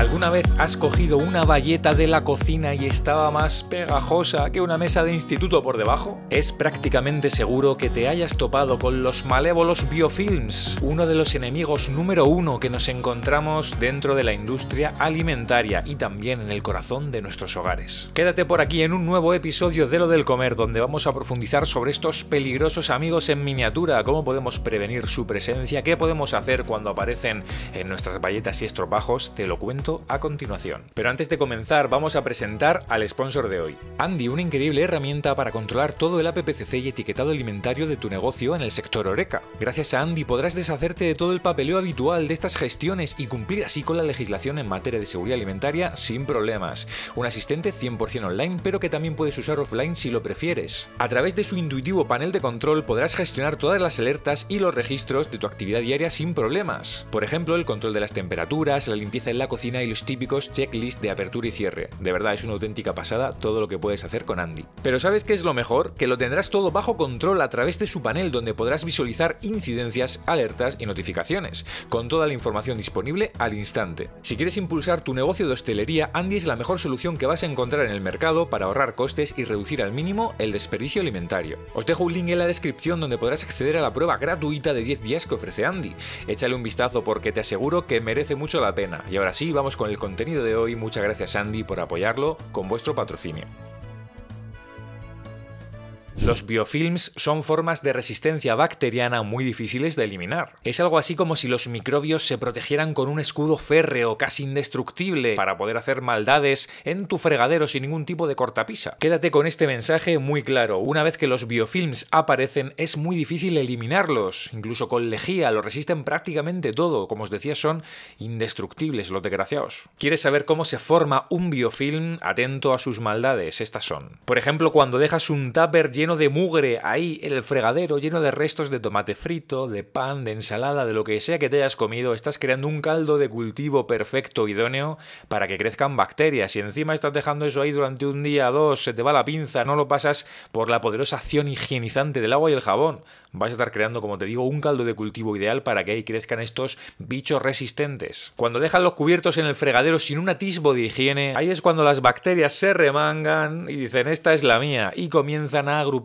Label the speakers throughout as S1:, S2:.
S1: ¿Alguna vez has cogido una valleta de la cocina y estaba más pegajosa que una mesa de instituto por debajo? Es prácticamente seguro que te hayas topado con los malévolos biofilms, uno de los enemigos número uno que nos encontramos dentro de la industria alimentaria y también en el corazón de nuestros hogares. Quédate por aquí en un nuevo episodio de Lo del Comer, donde vamos a profundizar sobre estos peligrosos amigos en miniatura, cómo podemos prevenir su presencia, qué podemos hacer cuando aparecen en nuestras valletas y estropajos, te lo cuento a continuación. Pero antes de comenzar vamos a presentar al sponsor de hoy, Andy, una increíble herramienta para controlar todo el APPCC y etiquetado alimentario de tu negocio en el sector Oreca. Gracias a Andy podrás deshacerte de todo el papeleo habitual de estas gestiones y cumplir así con la legislación en materia de seguridad alimentaria sin problemas. Un asistente 100% online pero que también puedes usar offline si lo prefieres. A través de su intuitivo panel de control podrás gestionar todas las alertas y los registros de tu actividad diaria sin problemas. Por ejemplo, el control de las temperaturas, la limpieza en la cocina y los típicos checklist de apertura y cierre. De verdad, es una auténtica pasada todo lo que puedes hacer con Andy. Pero ¿sabes qué es lo mejor? Que lo tendrás todo bajo control a través de su panel donde podrás visualizar incidencias, alertas y notificaciones, con toda la información disponible al instante. Si quieres impulsar tu negocio de hostelería, Andy es la mejor solución que vas a encontrar en el mercado para ahorrar costes y reducir al mínimo el desperdicio alimentario. Os dejo un link en la descripción donde podrás acceder a la prueba gratuita de 10 días que ofrece Andy. Échale un vistazo porque te aseguro que merece mucho la pena. Y ahora sí, vamos con el contenido de hoy. Muchas gracias Andy por apoyarlo con vuestro patrocinio. Los biofilms son formas de resistencia bacteriana muy difíciles de eliminar. Es algo así como si los microbios se protegieran con un escudo férreo casi indestructible para poder hacer maldades en tu fregadero sin ningún tipo de cortapisa. Quédate con este mensaje muy claro. Una vez que los biofilms aparecen es muy difícil eliminarlos. Incluso con lejía lo resisten prácticamente todo. Como os decía, son indestructibles los desgraciados. ¿Quieres saber cómo se forma un biofilm? Atento a sus maldades. Estas son. Por ejemplo, cuando dejas un tupper lleno de mugre ahí en el fregadero, lleno de restos de tomate frito, de pan, de ensalada, de lo que sea que te hayas comido, estás creando un caldo de cultivo perfecto, idóneo, para que crezcan bacterias. Y encima estás dejando eso ahí durante un día, dos, se te va la pinza, no lo pasas por la poderosa acción higienizante del agua y el jabón. Vas a estar creando, como te digo, un caldo de cultivo ideal para que ahí crezcan estos bichos resistentes. Cuando dejan los cubiertos en el fregadero sin un atisbo de higiene, ahí es cuando las bacterias se remangan y dicen, esta es la mía, y comienzan a agrupar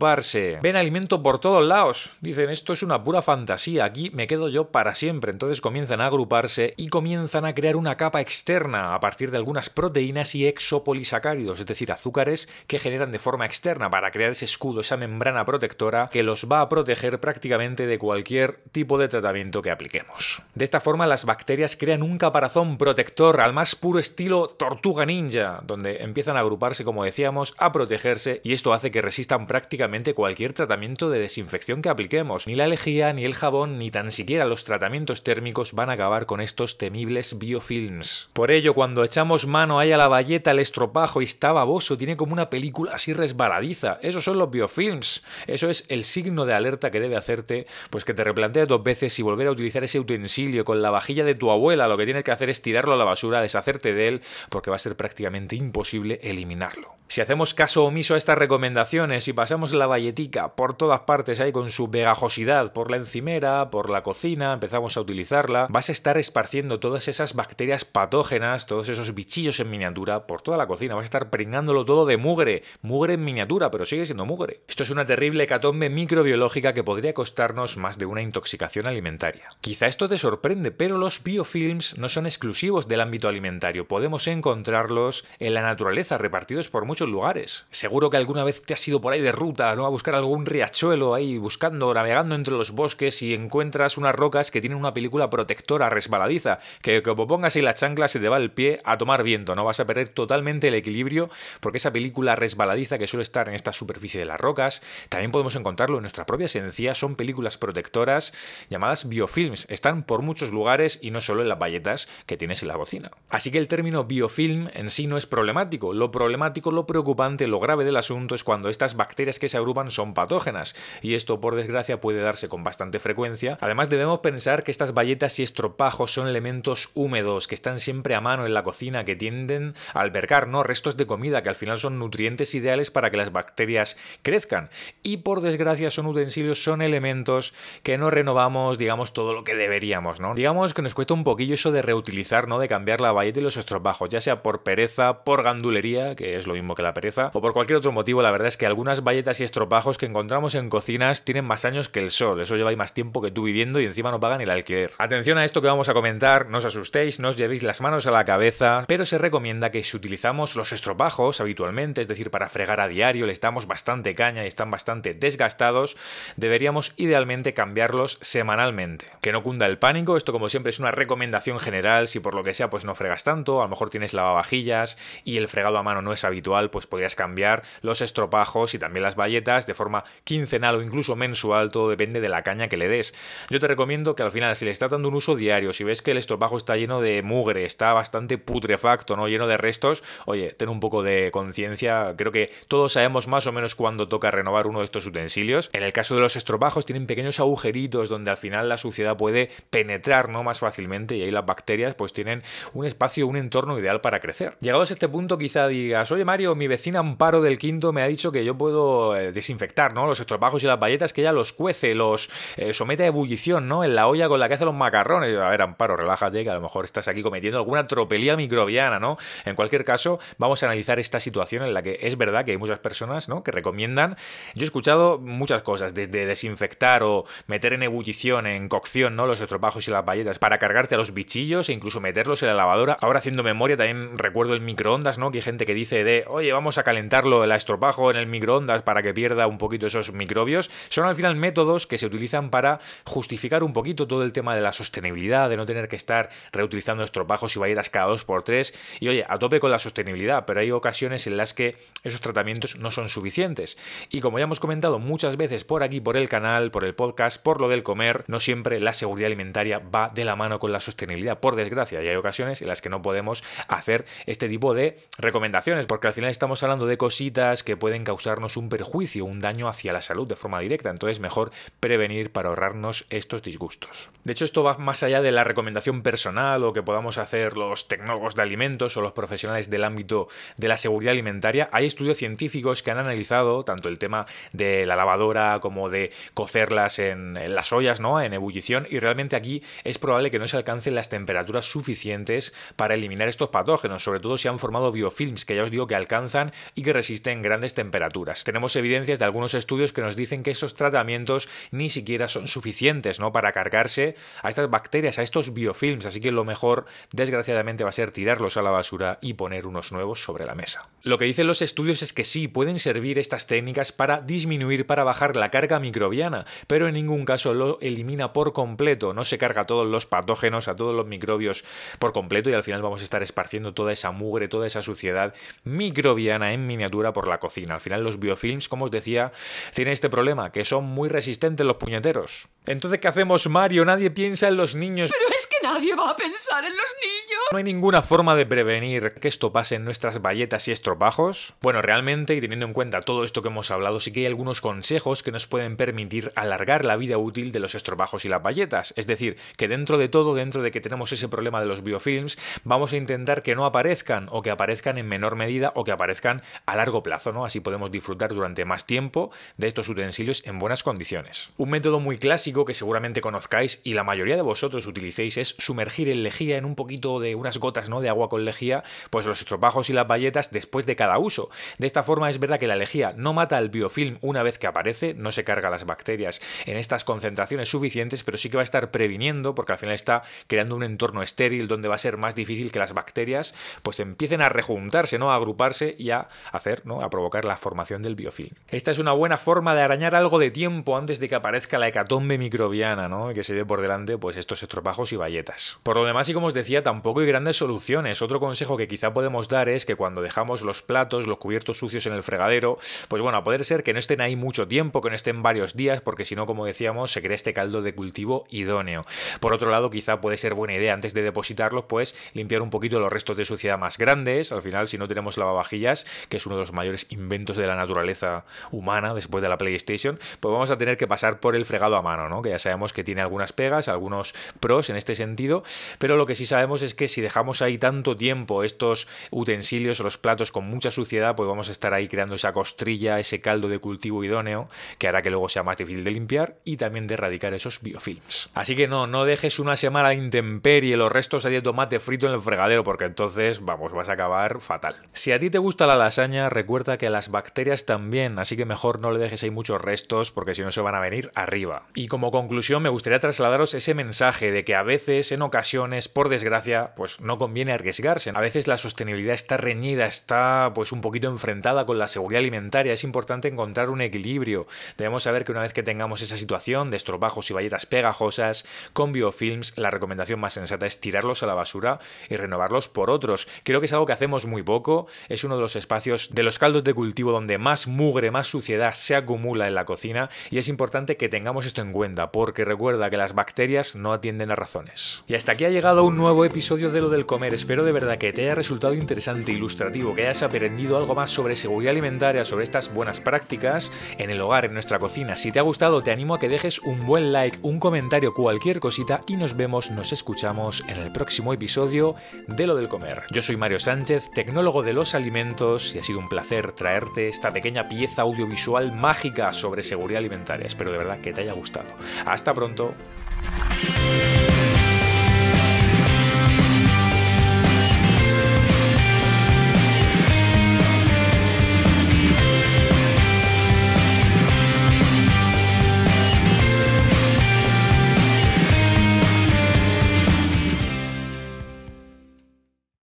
S1: Ven alimento por todos lados. Dicen, esto es una pura fantasía, aquí me quedo yo para siempre. Entonces comienzan a agruparse y comienzan a crear una capa externa a partir de algunas proteínas y exopolisacáridos, es decir, azúcares que generan de forma externa para crear ese escudo, esa membrana protectora que los va a proteger prácticamente de cualquier tipo de tratamiento que apliquemos. De esta forma, las bacterias crean un caparazón protector al más puro estilo tortuga ninja, donde empiezan a agruparse, como decíamos, a protegerse y esto hace que resistan prácticamente cualquier tratamiento de desinfección que apliquemos. Ni la lejía, ni el jabón, ni tan siquiera los tratamientos térmicos van a acabar con estos temibles biofilms. Por ello, cuando echamos mano ahí a la valleta, el estropajo y está baboso, tiene como una película así resbaladiza. Esos son los biofilms. Eso es el signo de alerta que debe hacerte, pues que te replantees dos veces y volver a utilizar ese utensilio con la vajilla de tu abuela. Lo que tienes que hacer es tirarlo a la basura, deshacerte de él, porque va a ser prácticamente imposible eliminarlo. Si hacemos caso omiso a estas recomendaciones y pasamos la valletica por todas partes ahí con su pegajosidad por la encimera, por la cocina, empezamos a utilizarla, vas a estar esparciendo todas esas bacterias patógenas, todos esos bichillos en miniatura por toda la cocina, vas a estar pringándolo todo de mugre, mugre en miniatura, pero sigue siendo mugre. Esto es una terrible hecatombe microbiológica que podría costarnos más de una intoxicación alimentaria. Quizá esto te sorprende, pero los biofilms no son exclusivos del ámbito alimentario, podemos encontrarlos en la naturaleza repartidos por muchos lugares. Seguro que alguna vez te has ido por ahí de ruta ¿no? A buscar algún riachuelo ahí, buscando, navegando entre los bosques y encuentras unas rocas que tienen una película protectora resbaladiza, que como pongas ahí la chancla se te va el pie a tomar viento, ¿no? Vas a perder totalmente el equilibrio porque esa película resbaladiza que suele estar en esta superficie de las rocas, también podemos encontrarlo en nuestra propia esencia, son películas protectoras llamadas biofilms, están por muchos lugares y no solo en las valletas que tienes en la bocina Así que el término biofilm en sí no es problemático, lo problemático, lo preocupante, lo grave del asunto es cuando estas bacterias que se agrupan son patógenas, y esto por desgracia puede darse con bastante frecuencia. Además debemos pensar que estas bayetas y estropajos son elementos húmedos que están siempre a mano en la cocina, que tienden a albergar ¿no? restos de comida que al final son nutrientes ideales para que las bacterias crezcan. Y por desgracia son utensilios, son elementos que no renovamos, digamos, todo lo que deberíamos, ¿no? Digamos que nos cuesta un poquillo eso de reutilizar, ¿no? De cambiar la bayeta y los estropajos, ya sea por pereza, por gandulería, que es lo mismo que la pereza, o por cualquier otro motivo, la verdad es que algunas bayetas y estropajos que encontramos en cocinas tienen más años que el sol. Eso lleva ahí más tiempo que tú viviendo y encima no pagan el alquiler. Atención a esto que vamos a comentar, no os asustéis, no os llevéis las manos a la cabeza, pero se recomienda que si utilizamos los estropajos habitualmente, es decir, para fregar a diario, le estamos bastante caña y están bastante desgastados, deberíamos idealmente cambiarlos semanalmente. Que no cunda el pánico, esto como siempre es una recomendación general, si por lo que sea pues no fregas tanto, a lo mejor tienes lavavajillas y el fregado a mano no es habitual, pues podrías cambiar los estropajos y también las de forma quincenal o incluso mensual, todo depende de la caña que le des. Yo te recomiendo que al final, si le estás dando un uso diario, si ves que el estropajo está lleno de mugre, está bastante putrefacto, ¿no? Lleno de restos, oye, ten un poco de conciencia. Creo que todos sabemos más o menos cuándo toca renovar uno de estos utensilios. En el caso de los estropajos, tienen pequeños agujeritos donde al final la suciedad puede penetrar, ¿no? Más fácilmente y ahí las bacterias pues tienen un espacio, un entorno ideal para crecer. Llegados a este punto quizá digas, oye Mario, mi vecina Amparo del Quinto me ha dicho que yo puedo eh, desinfectar, ¿no? Los estropajos y las bayetas que ella los cuece, los eh, somete a ebullición, ¿no? En la olla con la que hace los macarrones. A ver, Amparo, relájate, que a lo mejor estás aquí cometiendo alguna tropelía microbiana, ¿no? En cualquier caso, vamos a analizar esta situación en la que es verdad que hay muchas personas, ¿no? Que recomiendan. Yo he escuchado muchas cosas, desde desinfectar o meter en ebullición, en cocción, ¿no? Los estropajos y las bayetas para cargarte a los bichillos e incluso meterlos en la lavadora. Ahora haciendo memoria también recuerdo el microondas, ¿no? Que hay gente que dice de, oye, vamos a calentarlo el estropajo en el microondas para que que pierda un poquito esos microbios, son al final métodos que se utilizan para justificar un poquito todo el tema de la sostenibilidad, de no tener que estar reutilizando estropajos y valletas cada dos por tres. Y oye, a tope con la sostenibilidad, pero hay ocasiones en las que esos tratamientos no son suficientes. Y como ya hemos comentado muchas veces por aquí, por el canal, por el podcast, por lo del comer, no siempre la seguridad alimentaria va de la mano con la sostenibilidad, por desgracia. Y hay ocasiones en las que no podemos hacer este tipo de recomendaciones, porque al final estamos hablando de cositas que pueden causarnos un perjuicio un daño hacia la salud de forma directa. Entonces, mejor prevenir para ahorrarnos estos disgustos. De hecho, esto va más allá de la recomendación personal o que podamos hacer los tecnólogos de alimentos o los profesionales del ámbito de la seguridad alimentaria. Hay estudios científicos que han analizado tanto el tema de la lavadora como de cocerlas en, las ollas, ¿no? En ebullición. Y realmente aquí es probable que no se alcancen las temperaturas suficientes para eliminar estos patógenos, sobre todo si han formado biofilms que ya os digo que alcanzan y que resisten grandes temperaturas. Tenemos evidencias de algunos estudios que nos dicen que esos tratamientos ni siquiera son suficientes ¿no? para cargarse a estas bacterias, a estos biofilms, así que lo mejor desgraciadamente va a ser tirarlos a la basura y poner unos nuevos sobre la mesa. Lo que dicen los estudios es que sí, pueden servir estas técnicas para disminuir, para bajar la carga microbiana, pero en ningún caso lo elimina por completo, no se carga a todos los patógenos, a todos los microbios por completo y al final vamos a estar esparciendo toda esa mugre, toda esa suciedad microbiana en miniatura por la cocina. Al final los biofilms como os decía, tiene este problema, que son muy resistentes los puñeteros. Entonces, ¿qué hacemos, Mario? Nadie piensa en los niños. Pero es que nadie va a pensar en los niños. ¿No hay ninguna forma de prevenir que esto pase en nuestras bayetas y estropajos? Bueno, realmente, y teniendo en cuenta todo esto que hemos hablado, sí que hay algunos consejos que nos pueden permitir alargar la vida útil de los estropajos y las valletas. Es decir, que dentro de todo, dentro de que tenemos ese problema de los biofilms, vamos a intentar que no aparezcan o que aparezcan en menor medida o que aparezcan a largo plazo, ¿no? Así podemos disfrutar durante más tiempo de estos utensilios en buenas condiciones. Un método muy clásico que seguramente conozcáis y la mayoría de vosotros utilicéis es sumergir el lejía en un poquito de unas gotas ¿no? de agua con lejía, pues los estropajos y las bayetas después de cada uso. De esta forma es verdad que la lejía no mata al biofilm una vez que aparece, no se carga las bacterias en estas concentraciones suficientes, pero sí que va a estar previniendo, porque al final está creando un entorno estéril donde va a ser más difícil que las bacterias pues empiecen a rejuntarse, ¿no? a agruparse y a hacer, ¿no? a provocar la formación del biofilm. Esta es una buena forma de arañar algo de tiempo antes de que aparezca la hecatombe microbiana, ¿no? Que se ve por delante, pues estos estropajos y bayetas. Por lo demás, y como os decía, tampoco hay grandes soluciones. Otro consejo que quizá podemos dar es que cuando dejamos los platos, los cubiertos sucios en el fregadero, pues bueno, a poder ser que no estén ahí mucho tiempo, que no estén varios días, porque si no, como decíamos, se crea este caldo de cultivo idóneo. Por otro lado, quizá puede ser buena idea antes de depositarlos, pues limpiar un poquito los restos de suciedad más grandes. Al final, si no tenemos lavavajillas, que es uno de los mayores inventos de la naturaleza humana después de la PlayStation, pues vamos a tener que pasar por el fregado a mano, ¿no? Que ya sabemos que tiene algunas pegas, algunos pros en este sentido, pero lo que sí sabemos es que si dejamos ahí tanto tiempo estos utensilios, o los platos con mucha suciedad, pues vamos a estar ahí creando esa costrilla, ese caldo de cultivo idóneo, que hará que luego sea más difícil de limpiar y también de erradicar esos biofilms. Así que no, no dejes una semana de intemperie los restos de tomate frito en el fregadero, porque entonces, vamos, vas a acabar fatal. Si a ti te gusta la lasaña, recuerda que las bacterias también así que mejor no le dejes ahí muchos restos porque si no se van a venir arriba. Y como conclusión me gustaría trasladaros ese mensaje de que a veces, en ocasiones, por desgracia, pues no conviene arriesgarse. A veces la sostenibilidad está reñida, está pues un poquito enfrentada con la seguridad alimentaria. Es importante encontrar un equilibrio. Debemos saber que una vez que tengamos esa situación de estropajos y bayetas pegajosas con biofilms, la recomendación más sensata es tirarlos a la basura y renovarlos por otros. Creo que es algo que hacemos muy poco, es uno de los espacios de los caldos de cultivo donde más muga más suciedad se acumula en la cocina y es importante que tengamos esto en cuenta, porque recuerda que las bacterias no atienden a razones. Y hasta aquí ha llegado un nuevo episodio de Lo del Comer, espero de verdad que te haya resultado interesante, e ilustrativo, que hayas aprendido algo más sobre seguridad alimentaria, sobre estas buenas prácticas en el hogar, en nuestra cocina. Si te ha gustado, te animo a que dejes un buen like, un comentario, cualquier cosita y nos vemos, nos escuchamos en el próximo episodio de Lo del Comer. Yo soy Mario Sánchez, tecnólogo de los alimentos y ha sido un placer traerte esta pequeña pieza audiovisual mágica sobre seguridad alimentaria. Espero de verdad que te haya gustado. Hasta pronto.